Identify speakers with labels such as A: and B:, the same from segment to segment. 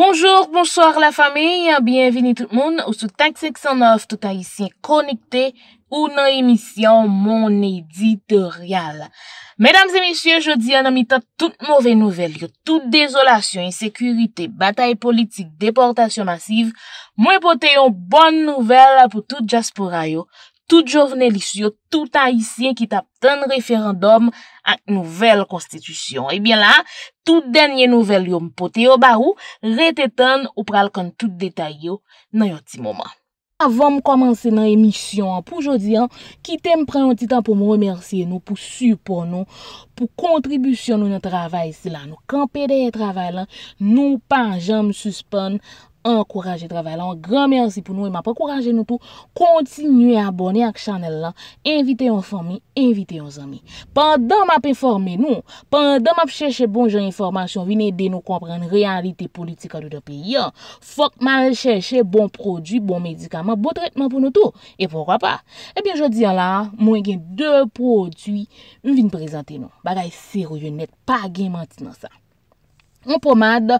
A: Bonjour, bonsoir la fami, a bienveni tout moun, ou sou Tak 609, tout a isi, konikte, ou nan emisyon, moun editoryal. Medams et messieurs, je di anamita tout mauve nouvel yo, tout dezolasyon, insekurite, batae politik, deportasyon masiv, mwen pote yon bon nouvel pou tout jaspoura yo. tout jovnelisyo, tout haisyen ki tap tan referandom ak eh nouvel konstitusyon. Ebyen la, tout denye nouvel yon pote yo barou, rete tan ou pral kon tout detay yo nan yon ti mouman. Avonm komanse nan emisyon, pou jodi an, ki tem pre yon titan pou mou remersye nou, pou supon nou, pou kontribusyon nou yon travay si la. Nou kanpe de yon travay la, nou pan janm suspon, Enkouraje travalan, gran mersi pou nou E map akouraje nou tou Kontinuye abone ak chanel lan Invite yon fami, invite yon zami Pandan map informe nou Pandan map chèche bon jen informasyon Vi ne de nou komprene realite politik Anou de peyi an Fok mal chèche bon prodjou, bon medikaman Bo tretman pou nou tou, e pwokwa pa Ebyen jodi an la, mwen gen dè prodjou Vi ne prezante nou Bagay serou yon net, pa gen manti nan sa Mwen pomade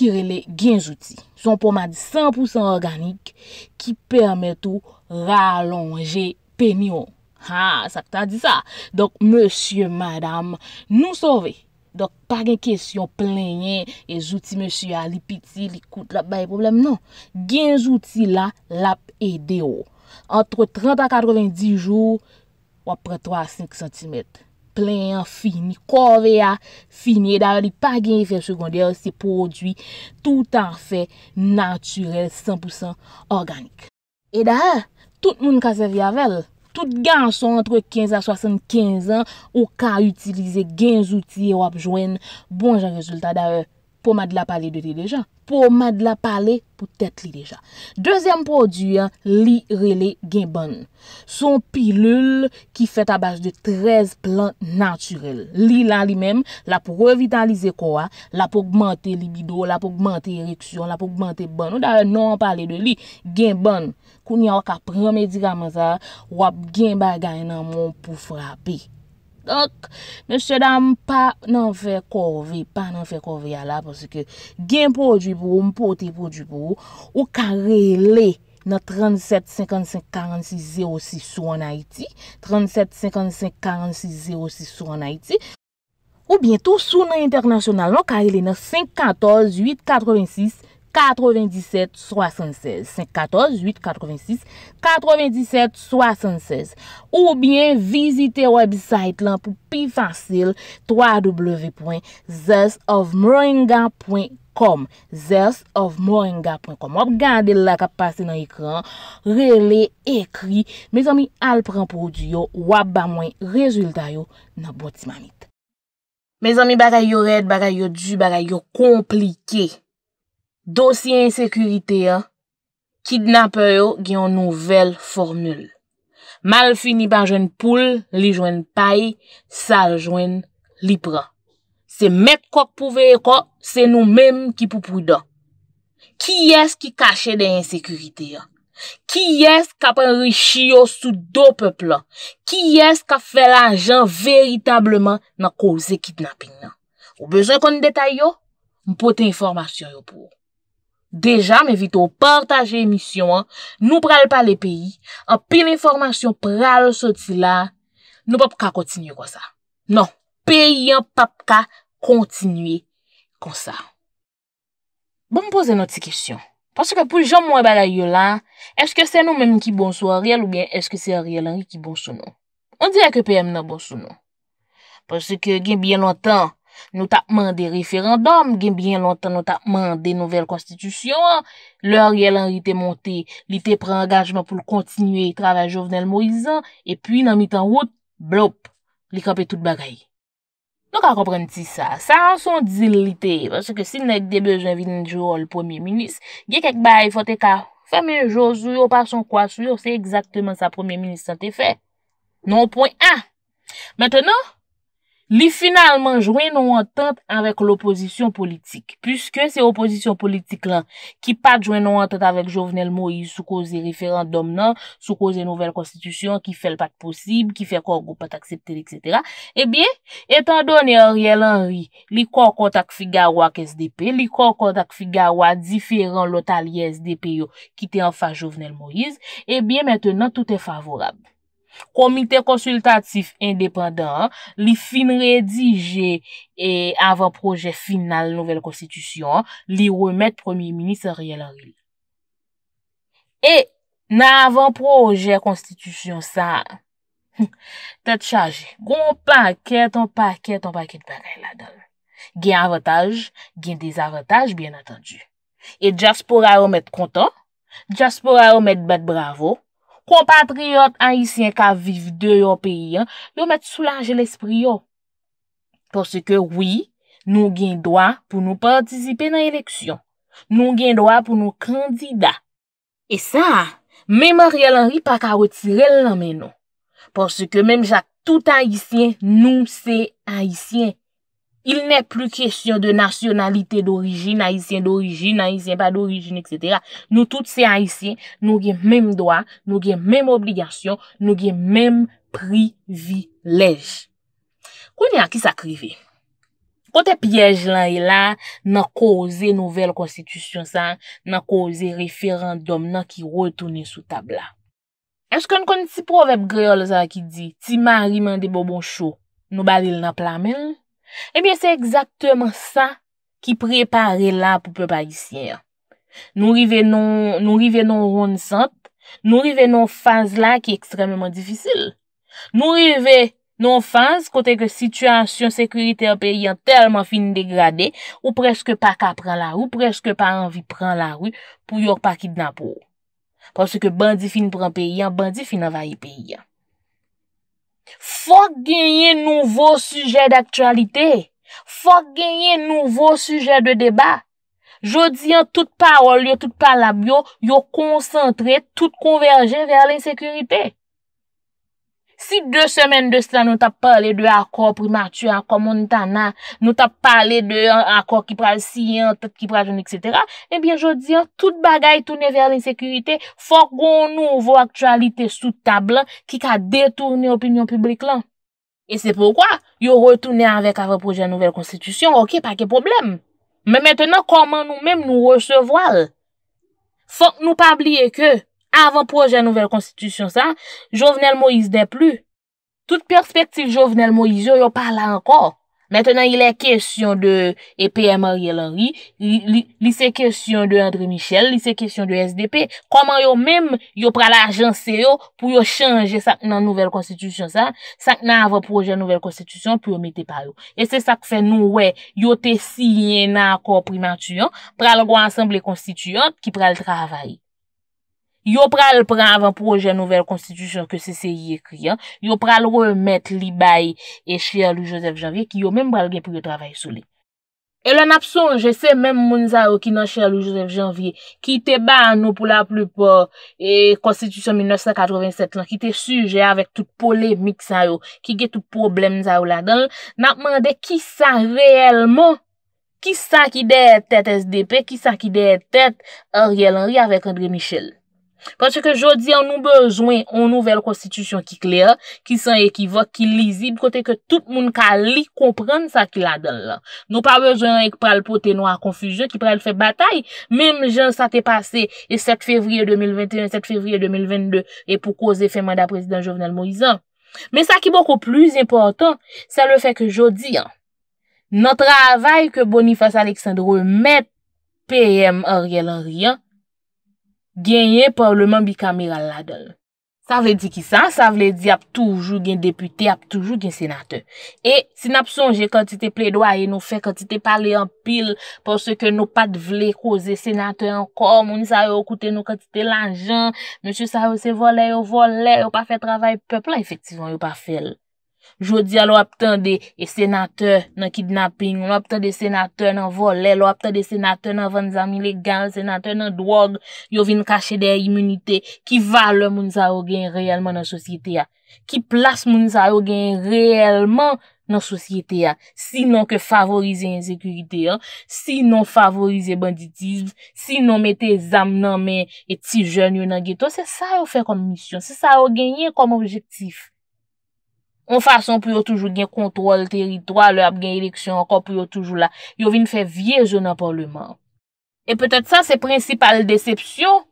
A: kirele genjouti. Son pouman di 100% organik ki permet ou ralonge penyon. Ha, sa ki ta di sa. Donk, monsye, madame, nou sove. Donk, pa gen kesyon plenye e jouti monsye a li piti, li koute, la baye problem, non. Genjouti la, la pe deyo. Oh. Entre 30 a 90 jou, wapre 3-5 cm. fini, kowe ah, a fini eda li pa gen yon fèp seconde se prodwi tout an fè naturel, 100% organik. Eda tout moun kase vi avel tout gen son entre 15 a 75 an ou ka utilize gen zouti e wap jwen bon jan rezultat da e Pou mad la pale de li deja. Pou mad la pale pou tet li deja. Dezem produyan, li rele gen bon. Son pilul ki fet abaj de 13 plant naturel. Li lan li men, la pou revitalize kwa. La pou augmente libido, la pou augmente ereksyon, la pou augmente bon. Ou da nan non, pale de li gen bon. Kou ni wak apren medikaman sa, wap gen bagay nan moun pou frape. Ok, mèche dam pa nan fè korve, pa nan fè korve ya la, pòsè ke gen pou ou djibou, m pou ou te pou ou djibou, ou karele nan 37-55-46-06 sou an Haiti, 37-55-46-06 sou an Haiti, ou bientou sou nan internasyonal nan karele nan 5-14-8-86-86, 9776 514-886 9776 Ou bien, visite website lan pou pi fasil www.theastofmoringa.com theastofmoringa.com Op, gande la ka pase nan ekran rele, ekri Me zomi al pran pou diyo wap ba mwen rezulta yo nan botimanit Me zomi baray yo red, baray yo diyo baray yo komplike Dosye insekurite yo, kidnap yo gen nouvel formule. Mal fini ban jwen poule, li jwen paye, sal jwen li pra. Se met kwa pouve e kwa, se nou mem ki pou pou da. Ki es ki kache de insekurite yo? Ki es ka pen rishi yo sou do peple? Ki es ka fel anjan veritableman nan kouse kidnapin yo? Ou bezen kon detay yo? Mpote informasyon yo pou. Deja, me vito, partaje emisyon an, nou pral pa le peyi, an pe l'informasyon pral soti la, nou pa pka kontinye kon sa. Non, peyi an pa pka kontinye kon sa. Bon m'poze noti kesyon. Pase ke pou jom mwen balay yo la, eske se nou menm ki bonso a riyal ou gen eske se a riyal an ki bonso nou? On di ya ke peyem nan bonso nou. Pase ke gen bien lontan. nou tapman de referandom, gen bien lontan nou tapman de nouvel konstitusyon, lor yel anri te monte, li te pre angajman pou l kontinuye travaj jovenel moizan, e pi nan mit an wot, blop, li kapet tout bagay. Nou ka kompren ti sa, sa anson di li te, vase ke si nèk de bezwen vinjou ou l pwemye minis, gen kek bay fote ta femye jozou ou par son kwa sou, ou se ekzakteman sa pwemye minis san te fe. Non pwoy an. Mwen tenon, Li finalman jwen nou entente avèk l'oposisyon politik. Puske se oposisyon politik lan ki pat jwen nou entente avèk Jovenel Moïse sou koze referan dom nan, sou koze nouvel konstitusyon ki fel pat posib, ki fel kon kon pat aksepte, etc. Ebyen, eh etan donye Oriel Henry, li kon kontak figa wak SDP, li kon kontak figa wak diferan lotalye SDP yo ki te anfa Jovenel Moïse, ebyen eh meten nan tout e favorab. Komite konsultatif independant li fin redije e avan proje final nouvel konstitusyon li remet premier minister yel an li. E nan avan proje konstitusyon sa, te tchaje, goun paket, an paket, an paket, an paket, an paket la do. Gen avataj, gen dezavataj, bien atanju. E jaspor a ou met kontan, jaspor a ou met bet bravo. kon patriote Haitien ka viv de yo peyi an, yo met soulaje l'espri yo. Porske wii, nou gen doa pou nou partizipe nan eleksyon. Nou gen doa pou nou kandida. E sa, mèm a rialan ripa ka retirel nan menon. Porske mèm jak tout Haitien nou se Haitien. Il ne plu kyesyon de nasyonalite d'orijin, haisyen d'orijin, haisyen pa d'orijin, etc. Nou tout se haisyen, nou gen menm doa, nou gen menm obligasyon, nou gen menm privilej. Kwenye an ki sa krive? Kote pyej lan e la, nan koze nouvel konstitusyon san, nan koze referandom nan ki rotouni sou tabla. Eskoun kon ti pro vep greol sa ki di, ti man riman de bonbon chou, nou balil nan plamen? Ebyen, se ekzakteman sa ki prepare la pou pe palisyen. Nou rive non rounsant, nou rive non faz la ki ekstrememan difisil. Nou rive non faz non kote ke situasyon sekurite an pe yon telman fin degrade ou preske pa ka pran la rou, preske pa an vi pran la rou pou yon pakit nan pou. Pwase ke bandi fin pran pe yon, bandi fin avay pe yon. Fok genye nouvo suje d'aktualite, fok genye nouvo suje de deba, jo diyan tout parol yo, tout palab yo, yo konsantre, tout konverje ver l'insekurite. Si de semen de stren nou tap pale de akor primatuyen akor montana, nou tap pale de akor ki pral siyen, akor ki pral joun, etc. Ebyen, jodi, tout bagay toune ver l'insekurite, fok goun nou vwo aktualite sou tablan ki ka detourne opinyon publik lan. E se pokwa, yo retoune avek avek proje nouvel konstitusyon. Ok, pa ke problem. Me metenon, koman nou menm nou resevoal? Fok nou pabliye ke... avan proje nouvel konstitusyon sa, Jovenel Moïse de plou. Tout perspektif Jovenel Moïse yo, yo pa la ankor. Metenan, ilè kèsyon de E.P.M.A.R.I.L.R.I., li se kèsyon de André Michel, li se kèsyon de SDP, koman yo mèm yo pral ajanse yo pou yo chanje sak nan nouvel konstitusyon sa, sak nan avan proje nouvel konstitusyon pou yo mète pa yo. E se sak fè nou, wè, yo te si yè nan ankor primantuyon, pral go ansemble konstitusyon ki pral travayi. Yo pral pran avan proje nouvel konstitusyon ke se se ye kriyan, yo pral remet li baye e chè alou Joseph Janvier ki yo menm bral gen pou yo travay sou li. E lan apso, je se menm moun za yo ki nan chè alou Joseph Janvier ki te ba an nou pou la plupo e konstitusyon 1987 lan, ki te suje avèk tout polèmik sa yo, ki gen tout problem za yo la dan, nan apman de ki sa reyelman, ki sa ki de tèt SDP, ki sa ki de tèt Ariel Henry avèk André Michel. Patre ke jodi an nou bezwen an nouvel konstitusyon ki klea, ki san ekivok, ki lizib, kote ke tout moun ka li komprende sa ki la delan. Nou pa bezwen ek pral pote nou a konfijen, ki pral fe batay, menm jan sa te pase, e 7 fevriye 2021, 7 fevriye 2022, e pou koze fe manda prezident Jovenel Moïse. Men sa ki boko plus impotant, sa le fe ke jodi an, nan travay ke Boniface Alexandrou met PM Ariel Henry an, genye parlement bikamiral la dol. Sa vle di ki san, sa vle di ap toujou gen depute, ap toujou gen senate. E si nap sonje kontite ple doa e nou fe kontite pale an pil pou se ke nou pat vle kouze senate an kom, mouni sa yo koute nou kontite lanjan, mouni sa yo se vole, yo vole, yo pa fe travay pepla efektivon, yo pa fel. Jodi a lo aptan de senatèr nan kidnapping, lo aptan de senatèr nan vole, lo aptan de senatèr nan van zamilegan, senatèr nan drog, yo vin kache de imunite, ki valo moun sa yo genye reyelman nan sosyete ya. Ki plas moun sa yo genye reyelman nan sosyete ya. Si non ke favorize inzekurite ya, si non favorize banditism, si non mette zam nan men eti jen yo nan geto, se sa yo fe kon mission, se sa yo genye kon objektif. On fason pou yo toujou gen kontrol teritwa, lè ap gen eleksyon anko pou yo toujou la. Yo vin fè viezo nan parleman. E pwetèt sa se prinsipal decepsyon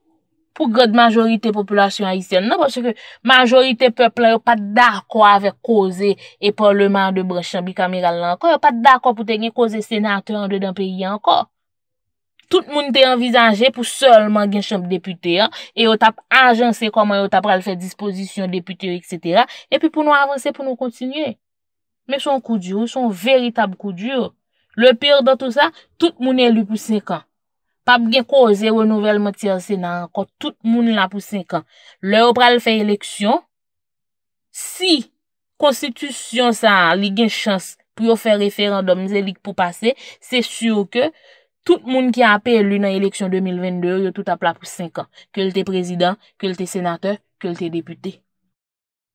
A: pou gred majorite populasyon Haitienne. Nan pwè seke majorite non? peple yo pat da kwa avè kouze e parleman de brechan bi kamiral anko. Yo pat da kwa pou te gen kouze senate an de dan peyi anko. Tout moun te envizanje pou solman gen chanp depute ya. E yo tap anjanse koman yo tap pral fe disposition depute ya, etc. E pi pou nou avanse, pou nou kontinye. Men son kou djou, son veritab kou djou. Le pyr da tout sa, tout moun elu pou 5 an. Pap gen kou ose, ou nouvel mouti anse nan, anko tout moun la pou 5 an. Le yo pral fe eleksyon, si konstitusyon sa li gen chans pou yo fe referandom zelik pou pase, se sur ke... Tout moun ki apel li nan eleksyon 2022, yo tout ap la pou 5 an. Ke l te prezident, ke l te senater, ke l te depute.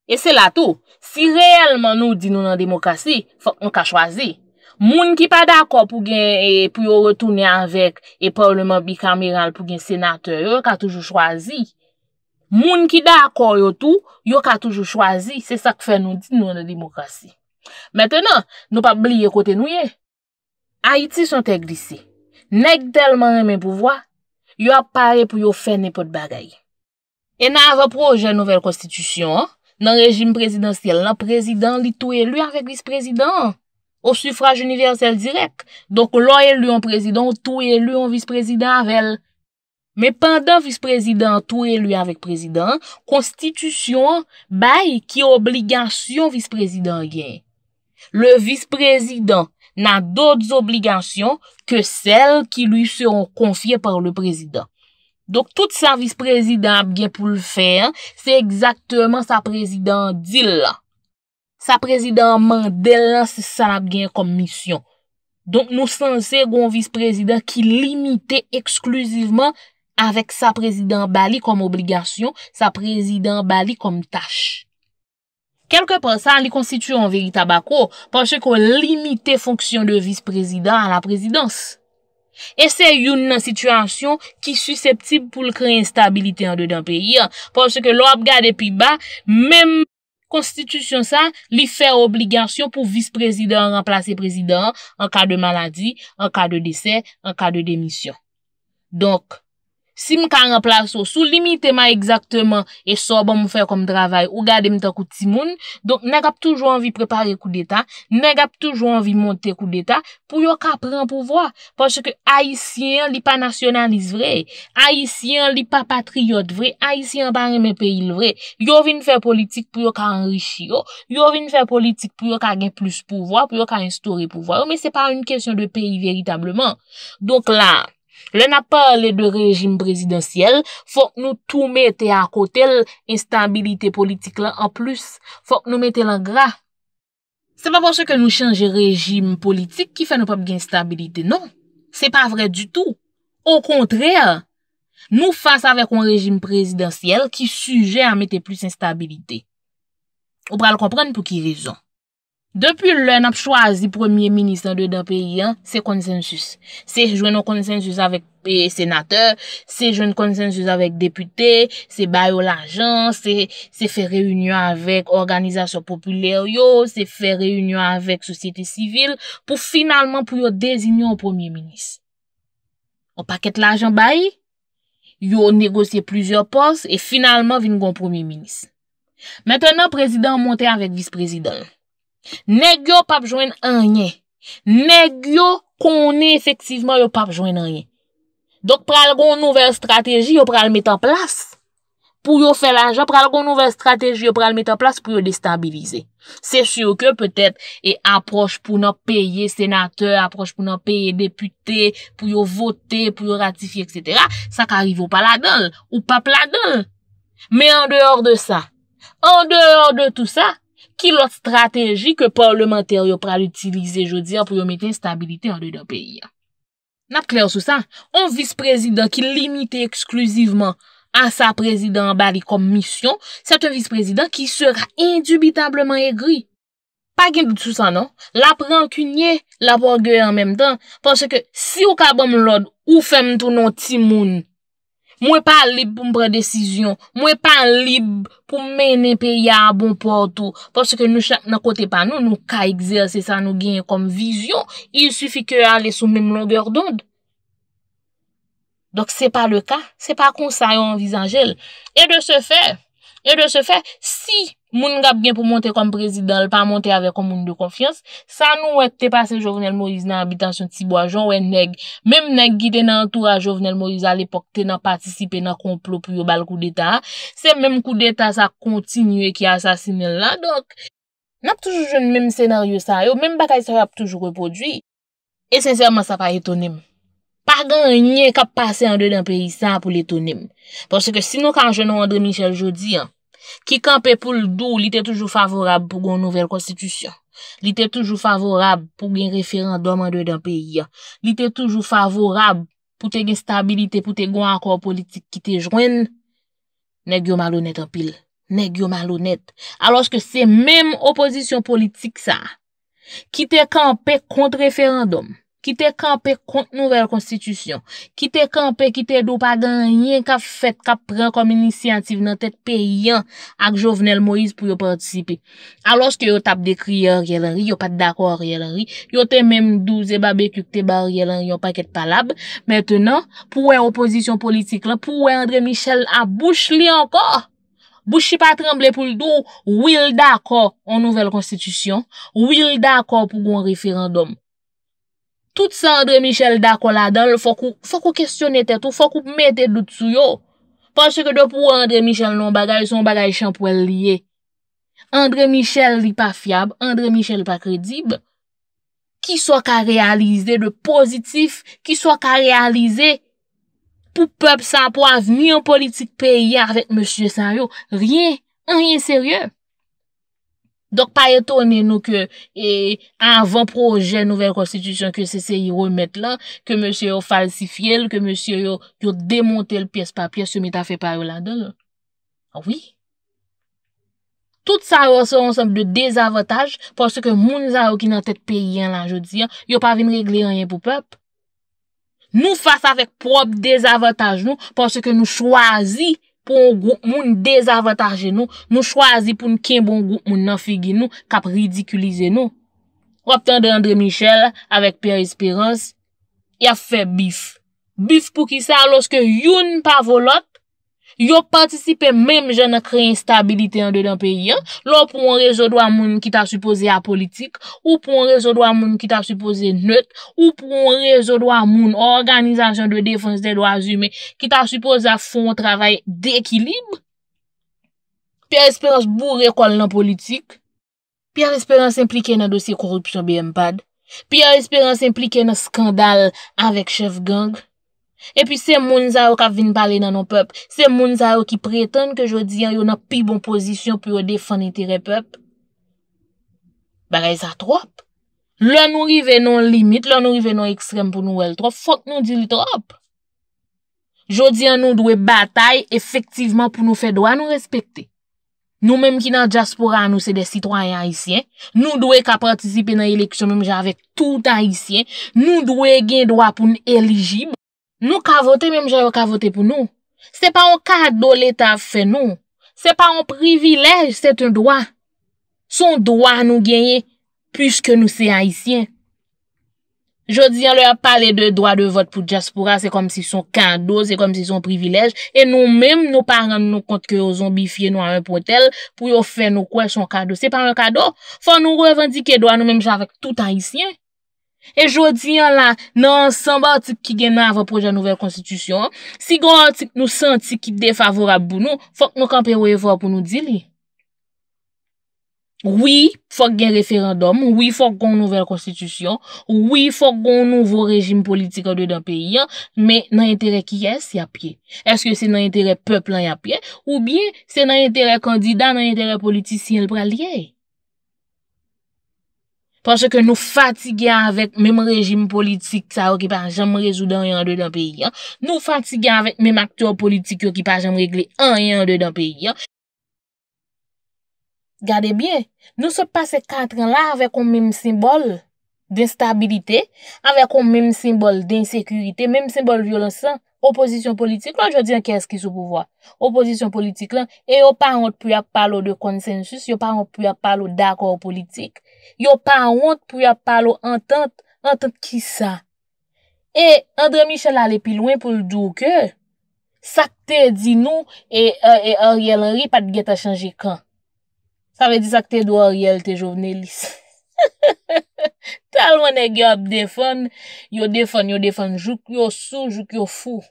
A: E se la tou, si reyelman nou di nou nan demokrasi, fok, nou ka chwazi. Moun ki pa dakor pou gen, pou yo retounen avèk, e pòl leman bikameral pou gen senater, yo ka toujou chwazi. Moun ki dakor yo tou, yo ka toujou chwazi. Se sa k fe nou di nou nan demokrasi. Mètè nan, nou pa bliye kote nou ye. Haiti son te glisi. Nèk telman mè pou vwa, yo ap pare pou yo fè nè pot bagay. E nan reproje nouvel konstitusyon, nan rejim prezidansyel, nan prezidans li tou e luy avèk viz prezidans, ou sufraj universel direk. Donk lò e luy an prezidans, ou tou e luy an viz prezidans avèl. Mè pandan viz prezidans, tou e luy avèk prezidans, konstitusyon bay ki obligasyon viz prezidans gen. Le viz prezidans, nan doutz obligasyon ke sel ki luy seron konfye par le prezident. Donk tout sa vis prezident ap gen pou l fè, se exaktèman sa prezident dil la. Sa prezident mandel la se sa ap gen kom misyon. Donk nou san se goun vis prezident ki limite eksklusivman avèk sa prezident bali kom obligasyon, sa prezident bali kom tâch. kelke persan li konstituyon veri tabako panche kon limite fonksyon de vice-prezident an la prezidans. E se youn nan situasyon ki susceptib pou l kre instabilite an de den peyi, panche ke l wap gade pi ba, menm konstitusyon sa, li fè obligasyon pou vice-prezident an remplace prezident an ka de maladi, an ka de dese, an ka de demisyon. Donk, Si m ka remplaso, sou limite ma egzakteman e so bon m fè kom dravay ou gade m ta kouti moun, donk neg ap toujou anvi prepare kou deta, neg ap toujou anvi monte kou deta pou yo ka pren pouvoi. Ponche ke Haitien li pa nasyonalise vre, Haitien li pa patriot vre, Haitien pa reme peyil vre. Yo vin fè politik pou yo ka anrichi yo, yo vin fè politik pou yo ka gen plus pouvoi, pou yo ka instore pouvoi yo, men se pa un kèsyon de pey veritableman. Donk la, Le na pa le de rejim prezidentiyel, fok nou tou mette akotel instabilite politik lan an plus. Fok nou mette lan gra. Se pa pou se ke nou chanje rejim politik ki fe nou pop gen instabilite, non. Se pa vre du tout. Ou kontre, nou fasa vek ou rejim prezidentiyel ki suje an mette plus instabilite. Ou pral kompran pou ki rezon. Depi lè n ap chwazi Premier Ministre de da peyi an, se konsensus. Se jwenn an konsensus avèk e, senateur, se jwenn konsensus avèk depute, se bay ou l'ajan, se fè reyunyo avèk organizasyon populèryo, se fè reyunyo avèk sosyete sivil pou finalman pou yo dezinyo an Premier Ministre. O pakèt l'ajan bayi, yo o negosye plouzyor pos, e finalman vin gwen Premier Ministre. Meten an, prezident monte avèk vice-prezident. Ne gyo pape jwen anye Ne gyo konen efektiveman yo pape jwen anye Dok pral gon nouvel strateji yo pral met an plas Pou yo fel anje, pral gon nouvel strateji yo pral met an plas pou yo destabilize Se syo ke peutet e aproche pou nou peye senateur Approche pou nou peye depute Pou yo vote, pou yo ratifi etc Sa ka arrive ou pa la don, ou pape la don Me en deor de sa En deor de tout sa ki lot strategi ke parlementer yo pral utilize jodi an pou yo mette instabilite an de do peyi an. Nap kler sou sa, an vice-prezident ki limite eksklusiveman an sa prezident bari kom misyon, se te vice-prezident ki sera indubitableman egri. Pa gen dout sou sa nan, la pran ku nye, la pran geye an menm dan, panche ke si yo ka bom lode ou fem tou non ti moun, Mwen pa lib pou mbre desisyon. Mwen pa lib pou menen pe ya bon portou. Poske nou chak nan kote pa nou. Nou ka egzersi sa nou genye kom vizyon. Il sufi ke ale sou menm longor dond. Dok se pa le ka. Se pa konsayon vizanjel. E de se fe. E de se fe si... moun gap gen pou monte kom prezident, l pa monte ave kom moun de konfians, sa nou wè te pase Jovenel Moïse nan abitansyon tibwa, joun wè neg, mèm neg gite nan entoura Jovenel Moïse al epok, te nan patisipe nan konplopi yo bal kou d'Etat, se mèm kou d'Etat sa kontinye ki asasine l la, dok, nap toujou joun mèm senaryo sa, yo mèm batay sa wèp toujou repodwi, e sensèrman sa pa etonim. Pargan, yon nye kap pase an de dan peyi sa pou l'etonim, porsè ke sino kan joun an André Michel Jody an, Ki kanpe pou l'dou, li te toujou favorab pou gwen nouvel konstitusyon. Li te toujou favorab pou gwen referandom an doy dan peyi. Li te toujou favorab pou te gen stabilite, pou te gwen akor politik ki te jwen. Ne gyon malonet an pil. Ne gyon malonet. Aloske se menm opozisyon politik sa, ki te kanpe kont referandom, ki te kampe kont nouvel konstitisyon, ki te kampe ki te do pa ganyen ka fet ka pren kom inisiyantiv nan tet pe yon ak Jovenel Moïse pou yo participe. Alos te yo tap dekri yon riyelari, yo pat d'akor yon riyelari, yo te menm dou ze babek yon te bar yon riyelari, yo pa ket palab. Metenan, pou we oposisyon politik la, pou we Andre Michel a bouch li ankor, bouchi pa tremble pou l'dou, will d'akor an nouvel konstitisyon, will d'akor pou goun referandom. Tout sa Andre Michel dakola dan, fokou, fokou kestyonete tou, fokou mette dout sou yo. Pansye ke de pou Andre Michel non bagay, son bagay chanpou el liye. Andre Michel li pa fiyab, Andre Michel pa kredib. Ki so ka realize de pozitif, ki so ka realize pou pep sa po avni an politik peye avet monsye san yo. Rien, rien serye. Dok pa etone nou ke e, avan proje nouvel konstitusyon ke se se yi remet la, ke monsye yo falsifye, ke monsye yo demonte l pyes pa pyes, yo meta fe pa yo la do. Awi. Ah Tout sa yo se onsem de dezavotaj, porske moun za yo ki nan tet peyen la anjou diyan, yo pa vin regle anjen pou pep. Nou fasa vek prob dezavotaj nou, porske nou chwazi, pou nou goun moun dezavatarje nou, nou chwazi pou nou ken bon goun moun nan figi nou, kap ridikulize nou. Wap tan de Andre Michel, avek Per Esperance, ya fe bif. Bif pou ki sa loske youn pa volot, Yon patisipe menm jen nan kre instabilite yon de dan peyi an, lò pou an rejou do an moun ki ta supose a politik, ou pou an rejou do an moun ki ta supose nöt, ou pou an rejou do an moun an organizasyon de defanse de do azume ki ta supose a fon trabay de ekilibre, pi an esperans bourre kon nan politik, pi an esperans implike nan dosye korupsyon BMPAD, pi an esperans implike nan skandal avèk chev gang, E pi se moun za ou ka vin pale nan nou pep, se moun za ou ki preten ke jodi an yon nan pi bon pozisyon pou yon defan itire pep, ba rey sa trop. Lè nou rive nan limit, lè nou rive nan ekstrem pou nou el trop, fok nou di l trop. Jodi an nou dwe batay efektivman pou nou fe doa nou respekte. Nou menm ki nan diaspora an nou se de sitwanyan hisyen, nou dwe ka patisipe nan eleksyon menm jave toutan hisyen, nou dwe gen doa pou nou eligib. Nou ka vote, mèm jè yo ka vote pou nou. Se pa ou kado l'Etat fè nou. Se pa ou privilèj, se te doua. Son doua nou genye, pwiske nou se haïsyen. Je diyan lè a pale de doua de vote pou Djaspora, se kom si son kado, se kom si son privilèj, e nou mèm nou pa rend nou kont ke ou zombifiye nou a un potel, pou yo fè nou kouè son kado. Se pa ou kado, fò nou revendike doua nou mèm jè avèk tout haïsyen. E jodi an la, nan an sanba an tip ki gen nan avan proje an nouvel konstitusyon, si gen an tip nou senti ki defavor abou nou, fok nou kampe ou evo apou nou di li. Ouye, fok gen referendum, ouye fok gen nouvel konstitusyon, ouye fok gen nouvo rejim politik an do dan peyi an, men nan entere ki yes, ya piye. Eske se nan entere peplan, ya piye, ou bien se nan entere kandida, nan entere politisyen, pralyeye. Porsè ke nou fatigè avèk mèm rejim politik sa ou ki pa jam rejou dan yon de dan peyi an. Nou fatigè avèk mèm aktor politik yo ki pa jam regle an yon de dan peyi an. Gade bie, nou se passe katren la avèk yon mèm simbol d'instabilite, avèk yon mèm simbol d'insekurite, mèm simbol violonsan, oposisyon politik. Lò jò diyan kè eski sou pouvoi? Oposisyon politik lan, e yo pa anot pouyak palo de konsensus, yo pa anot pouyak palo d'akor politik. Yo pa wont pou ya palo entente, entente ki sa. E André Michel ale pi loin pou l'dou ke, sakte di nou e oryel e, e, ri pat get a chanje kan. Sa ve di sakte do oryel te jounelis. Tal wane ge ap defon, yo defon, yo defon, jouk yo sou, jouk yo fou.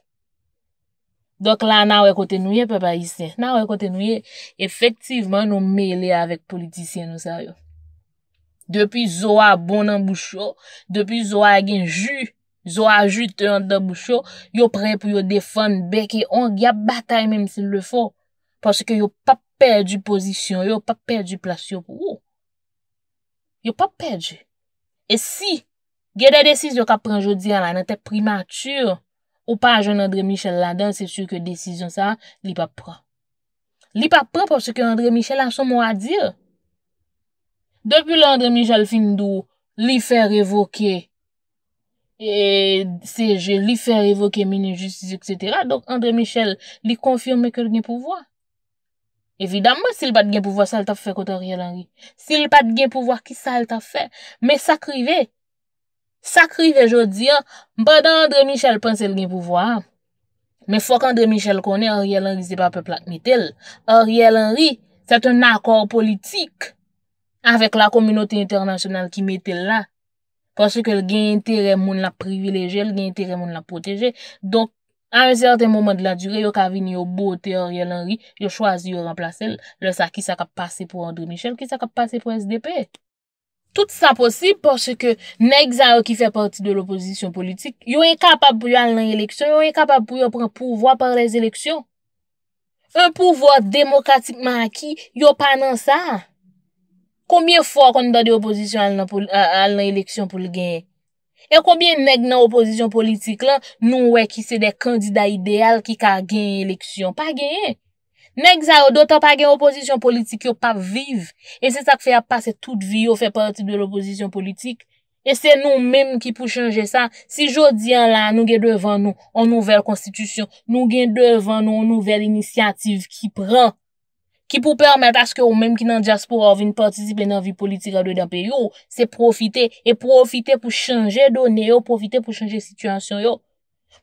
A: Dok la nan we kote nou ye pepa isen. Nan we kote nou ye efektivman nou mele avèk politisyen nou sa yo. Depi Zohar bon nan boucho, depi Zohar gen ju, Zohar ju te yon nan boucho, yo prey pou yo defon beke on, ya batay menm se le fo, pwase ke yo pa perdi posisyon, yo pa perdi plasyon pou ou. Yo pa perdi. E si, ge de desis yo ka prenjou diyan la, nan te primatur, ou pa a joun Andre Michel la den, se sur ke desisyon sa, li pa pre. Li pa pre pwase ke Andre Michel la son mou a dir, Depi lè André Michel fin nou li fè revoke, e, se je li fè revoke mini-justice, etc., donk André Michel li konfirme kèl gen pouvoi. Evidamman, sil pat gen pouvoi sal ta fè kout Anriel Henry. Sil pat gen pouvoi ki sal ta fè, men sakri ve, sakri ve jodi an, mpada André Michel panse gen pouvoi an, men fòk André Michel konen Anriel Henry se pa peplak ni tel. Anriel Henry, set un akor politik, avèk la kominote internasyonal ki metel la, porsè ke l gen intere moun la privileje, l gen intere moun la proteje. Donk, an yon sèrte mouman de la dure, yo kavini yo bo teorye l anri, yo chwazi yo ramplase, l sa ki sa ka pase pou André Michel, ki sa ka pase pou SDP. Tout sa posib porsè ke nek zayou ki fè parti de l oposisyon politik, yo en kapab pou yo al nan eleksyon, yo en kapab pou yo pran pouvoi par les eleksyon. Un pouvoi demokratikman aki, yo panan sa. Koumye fwa kon do de oposisyon al nan eleksyon pou l genye? E koumye neg nan oposisyon politik lan nou we ki se de kandida ideal ki ka genye eleksyon? Pa genye. Neg zay ou dotan pa genye oposisyon politik yo pa viv. E se sa kfe a pase tout vi yo fe parti de l oposisyon politik. E se nou menm ki pou chanje sa. Si jodi an la nou gen devan nou an nouvel konstitusyon. Nou gen devan nou an nouvel inisyative ki pran. ki pou permette aske ou menm ki nan Jaspora ou vin partisipe nan vi politika doy danpe yo, se profite, e profite pou chanje do ne yo, profite pou chanje situasyon yo.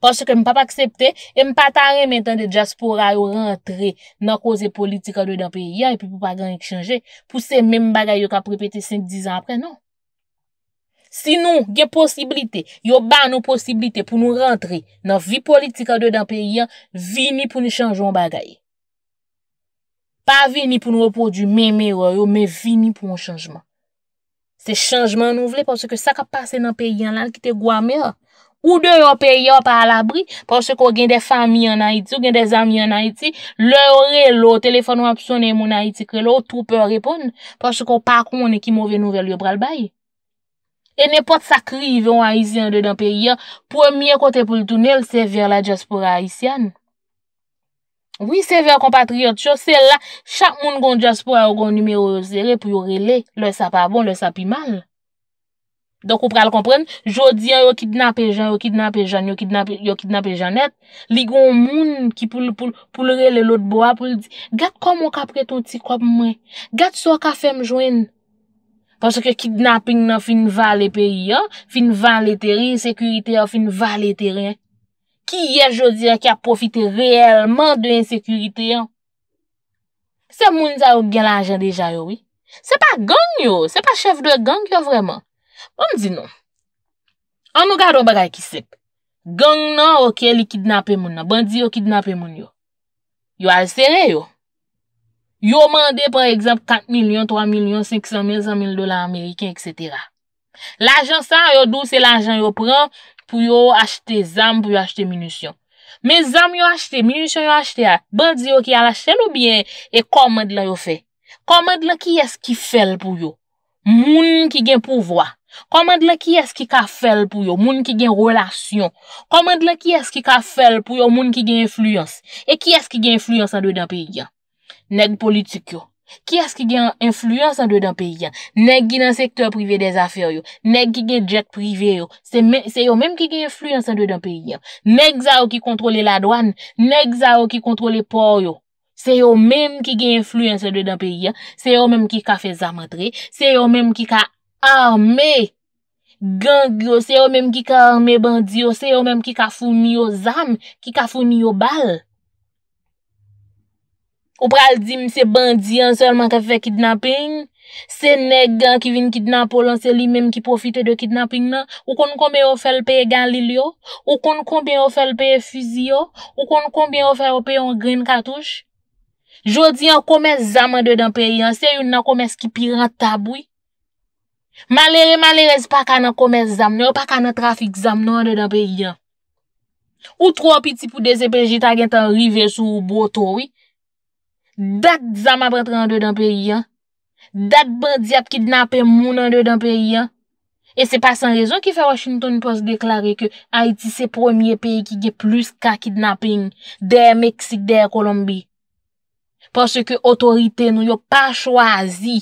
A: Paske m pa pa aksepte, e m pa tare menm ten de Jaspora yo rentre nan koze politika doy danpe ya, epi pou pa gran ek chanje, pou se menm bagay yo ka pripeti 5-10 an apre, non. nou. Sinon, gen posibilite, yo ban nou posibilite pou nou rentre nan vi politika doy danpe ya, vini pou nou chanjou an bagay. pa vini pou nou pou di mè mè rè yo, mè vini pou an chanjman. Se chanjman nou vle, pòsè ke sa ka pase nan peyi an lan, ki te gwa mè yo. Ou de yon peyi an pa al abri, pòsè ko gen de fami an na iti, gen de zami an na iti, lè orè lò, telefon wap sonen moun na iti, kre lò, troupe an repon, pòsè ko pa konen ki mou ven nou vel yo pral bay. E ne pot sakri yon aizyan de nan peyi an, pòmye kote pou l'tounel, se ver la diaspora aizyan. Oui, seve a kompatriyo tcho, se la, chak moun goun jaspo a yon goun nimeyo yo sere pou yon rele, lè sa pa bon, lè sa pi mal. Donk ou pral kompren, jodi a yo kidnap e jan, yo kidnap e jan, yo kidnap e janet, li goun moun ki pou lere lè lout bo a pou lide, gat kon moun kapre ton ti kwa pou mwen, gat sou a ka fe mjwen, panso ke kidnapping nan fin val e peyi a, fin val e teren, sekurite a fin val e teren. ki yè jò dire ki a profite reèlman dwen sekurite yon. Se moun za yon gen l'anjen deja yon, wè. Se pa gang yon, se pa chev de gang yon vreman. Bon m di nou. An nou gado bagay ki sep. Gang nan okey li kidnapè moun nan. Bon di yo kidnapè moun yon. Yo al sèren yon. Yo mandè, pwè eksemp, 4 milyon, 3 milyon, 500 mil, 100 mil dola Ameriken, etc. L'anjen sa yon dò, se l'anjen yon prèm, pou yo achte zam pou yo achte minisyon. Me zam yo achte, minisyon yo achte a, beldi yo ki alachte nou bien, e komad la yo fe. Komad la ki eski fel pou yo. Moun ki gen pouvoa. Komad la ki eski ka fel pou yo. Moun ki gen relasyon. Komad la ki eski ka fel pou yo. Moun ki gen influence. E ki eski gen influence a doy da piye. Neg politik yo. Ki as ki gen infl transplant on dude dan periyan? Negeri nan sektor privyè des afyaryan? Negeri gen jet privyè yon? Se yo menm ki gen infl transplant on dude dan periyan? Negeri z climb ki kontrole ladoan? Negeri z climb ki kontrole poyo? Se yo menm ki gen infl transplant on dude dan periyan? Se yo menm ki ka feza montre? Se yo menm ki ka arme gangyo? Se yo menm ki ka arme bandigo? Se yo menm ki kan founi yo zam? Ki kan founi yo bal? Ou pral di mse bandi an selman ke fe kidnaping? Se neg an ki vin kidnapol an, se li menm ki profite de kidnaping nan? Ou kon konbyen ou felpeye galil yo? Ou kon konbyen ou felpeye fuzi yo? Ou kon konbyen ou felpeye yon green katouj? Jodi an kome zam an dedan peyi an, se yon nan kome skipiran taboui? Malere malere zi pa ka nan kome zam, nou pa ka nan trafik zam nan an dedan peyi an. Ou tro apiti pou de sepeji ta gen tan rive sou ou botoui? Dat zama bretre an de dan peyi an, dat bandi ap kidnapen moun an de dan peyi an, e se pa san rezon ki fe Washington post deklare ke Haiti se promye peyi ki ge plus ka kidnapen dey Meksik, dey Kolombi. Pase ke otorite nou yo pa chwazi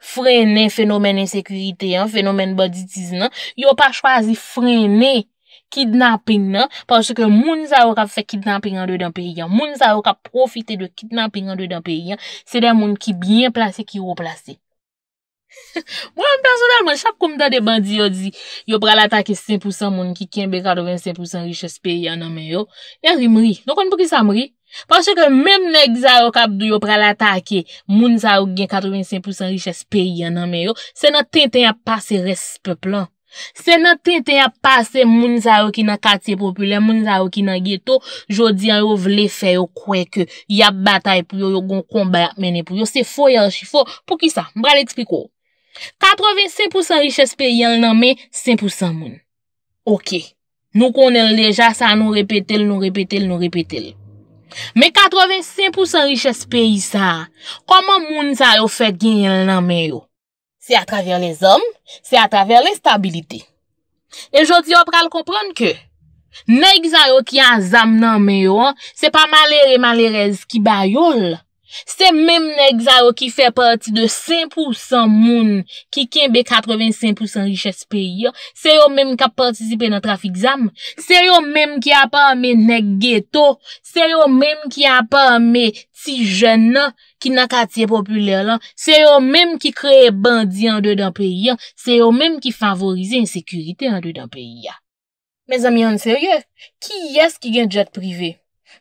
A: frene fenomen ensekurite, fenomen baditis nan, yo pa chwazi frene... kidnapin nan, pwase ke moun zaro ka fe kidnapin an do dan periyan, moun zaro ka profite de kidnapin an do dan periyan, se de moun ki byen plase ki woplase. Moun an personelman, chak koumda de bandi yo di, yo pralatake 5% moun ki kenbe 85% riches periyan nan men yo, yon ri mri, nou kon pou ki sa mri. Pwase ke menm neg zaro ka do yo pralatake, moun zaro gen 85% riches periyan nan men yo, se nan ten ten a pase respe plan. Se nan tenten ap pase moun sa yo ki nan katiye popule, moun sa yo ki nan geto, jodi an yo vle fe yo kwe ke yap batay pou yo, yo gon komba ap mene pou yo, se fo yal chi fo, pou ki sa? Mbra l'ekspliko. 85% riches pe yal nan men, 5% moun. Ok, nou konen leja sa nou repetel, nou repetel, nou repetel. Me 85% riches pe yisa, koman moun sa yo fe gen yal nan men yo? Se a travèr le zom, se a travèr le stabilite. E jodi yo pral kompran ke, neg zaro ki an zam nan me yo, se pa malere malerez ki bayoul. Se mem neg zaro ki fe parti de 5% moun ki kinbe 85% riches pe yo, se yo mem ka partisipe nan trafik zam, se yo mem ki apan me neg geto, se yo mem ki apan me ti jen nan, ki nan katiye populer lan, se yo menm ki kreye bandi an de dan peyi an, se yo menm ki favorize yon sekurite an de dan peyi ya. Me zami an serye, ki yas ki gen jet privé?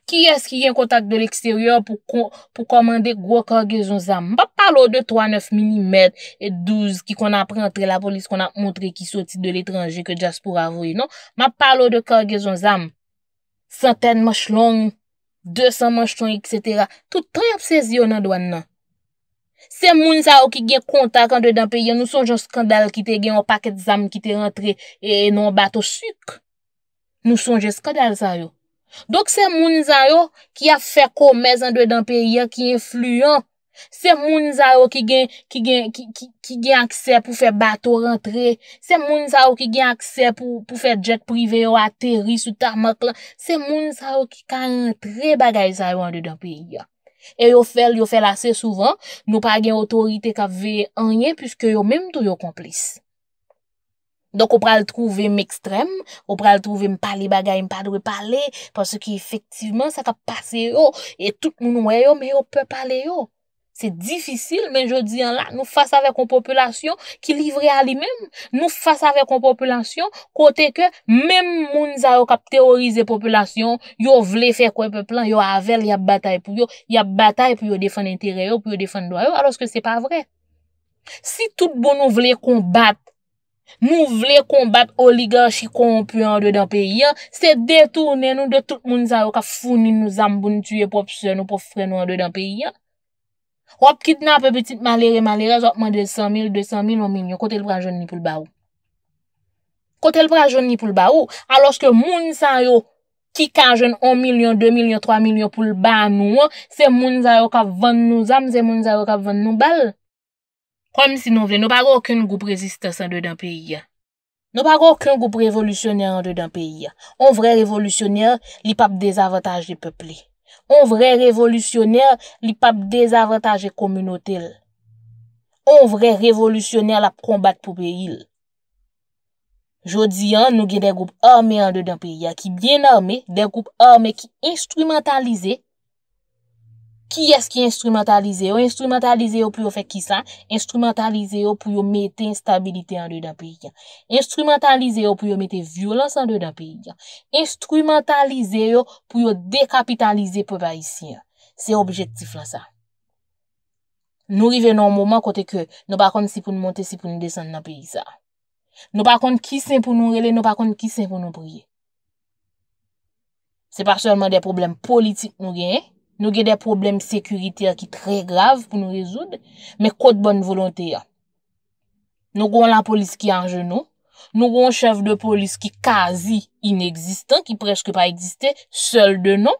A: Ki yas ki gen kontak de l'eksteryor pou komande gwo korgye zon zan? Ma palo de 3-9 mm et 12 ki kon ap rentre la polis, kon ap montre ki soti de l'étranjé ke jas pou ravoye, non? Ma palo de korgye zon zan? Santèn mòch long, 200 manchton, etc. Toutan y ap sezyon nan doan nan. Se moun sa yo ki gen kontak an do dan peye, nou sonje skandal ki te gen an paket zanm ki te rentre e non bat o suk. Nou sonje skandal sa yo. Dok se moun sa yo ki a fek o mez an do dan peye ki influyen Se moun sa yo ki gen aksè pou fè bato rentre, se moun sa yo ki gen aksè pou fè jet prive yo a teri sou ta mak la, se moun sa yo ki kan rentre bagay sa yo an de do prive yo. E yo fel, yo fel asè souvan, nou pa gen otorite ka ve enye, pwiske yo menm tou yo komplis. Dok ou pral trouve m ekstrem, ou pral trouve m pale bagay m padwe pale, pwiske efektiveman sa ka pase yo, e tout moun wè yo, me yo pe pale yo. Se difisil men jo diyan la, nou fasa vek an populasyon ki livre a li men. Nou fasa vek an populasyon kote ke men moun za yo kap teorize populasyon, yo vle fe kwen pe plan, yo avel, yo batay pou yo, yo batay pou yo defen entereyo, pou yo defen doyo, aloske se pa vre. Si tout bon nou vle konbat, nou vle konbat oligarchi konpyo an do dan peyi an, se detournen nou de tout moun za yo ka founi nou zamboun tue popse nou po fre nou an do dan peyi an. Wap kit nan pe petit malere malere, zotman 200 mil, 200 mil, 1 milyon, kote l prajoun ni pou l ba ou. Kote l prajoun ni pou l ba ou, aloske moun san yo ki kajoun 1 milyon, 2 milyon, 3 milyon pou l ba nou, se moun zayok avan nou zam, se moun zayok avan nou bal. Kom si nou vle, nou pa gò akoun goup rezistans an dè dan peyi. Nou pa gò akoun goup revolusyoner an dè dan peyi. On vre revolusyoner li pap dezavotaj di pepli. On vre revolutioner li pap dezavantaje komyno tel. On vre revolutioner la prombat pou peyil. Jodi an nou gen den goup orme an de den peyil ya ki bien orme, den goup orme ki instrumentalize, Ki es ki instrumentalize yo? Instrumentalize yo pou yo fek kisa? Instrumentalize yo pou yo mette instabilite an dey da pey diyan. Instrumentalize yo pou yo mette violans an dey da pey diyan. Instrumentalize yo pou yo dekapitalize pepa isi. Se objektif la sa. Nou rive nou mouman kote ke nou pa kont si pou nou monte si pou nou desen na pey diyan. Nou pa kont ki sen pou nou rele, nou pa kont ki sen pou nou priye. Se pa chanman de problem politik nou genye. Nou gen de problem sekurite ki tre grave pou nou rezoud. Me kote bon volonte ya. Nou kon la polis ki anje nou. Nou kon chev de polis ki kazi ineksistan, ki preske pa eksiste, seul de nou.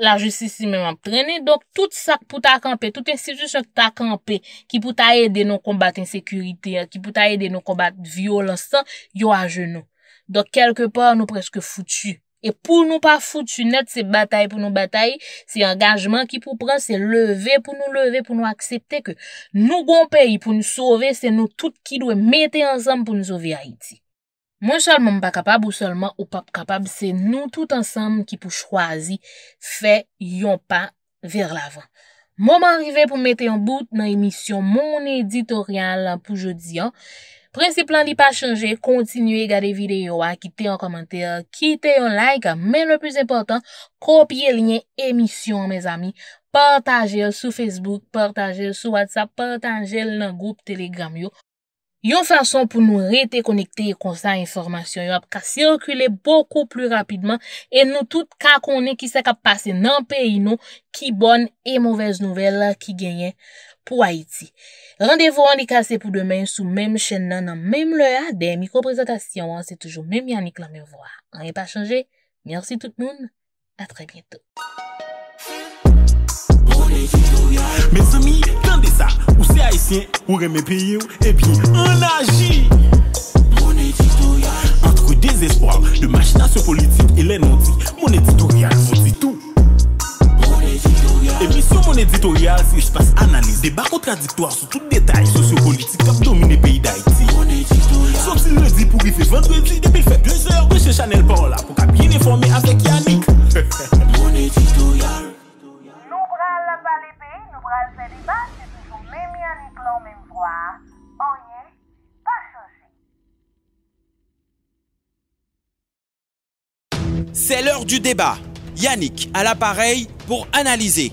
A: La justice si men ap trene. Donk tout sak pou ta akampe, tout eseje sak ta akampe ki pou ta ede nou kombate insekurite, ki pou ta ede nou kombate vyo lansan, yo anje nou. Donk kelke por nou preske foutu. E pou nou pa fout chunet se batay pou nou batay, se yon angajman ki pou pran, se leve pou nou leve pou nou aksepte ke nou goun peyi pou nou sove, se nou tout ki dwe mete ansam pou nou sove Haiti. Mwen chal mwen pa kapab ou solman ou pap kapab, se nou tout ansam ki pou chwazi, fe yon pa vir lavan. Mwen mwen rive pou mete yon bout nan emisyon moun editorial pou jodi an. Prensiplan li pa chanje, kontinuye gade videyo a, kite yon komante, kite yon like a, men le plus important, kopye linyen emisyon, mes ami, portaje yon sou Facebook, portaje yon sou WhatsApp, portaje yon nan goup Telegram yon. Yon fason pou nou rete konekte yon e konsan informasyon, yon ap ka sirkule boku plu rapidman, e nou tout ka konen ki se kap pase nan peyi nou ki bon e mouvez nouvel ki genyen. pour Haïti. Rendez-vous en li pour demain sous même même chaîne, nan nan même le des micro-présentations. Hein, c'est toujours même menm Yannick Lamervoa. voix. Rien pas changé. Merci tout le monde. a très bientôt. Mes ami, kande ça. ou c'est haïtien, ou reme pays, ou, on agit. an Entre désespoir de machination politique et les non mon éditorial, on dit tout mon éditorial, editorial se espas analize Deba kontradiktoar sou tout detay Sosyo-politik kap domine le da iti Sopsil ledi pour rife vendredi depuis fait 2 heures de ce chanel pour an la Pou bien informé avec Yannick Mon éditorial. Nou pral la pale peyi, nous pral se debat C'est toujours même Yannick lan même voie. pas changé. C'est l'heure du débat Yannick à l'appareil pour analyser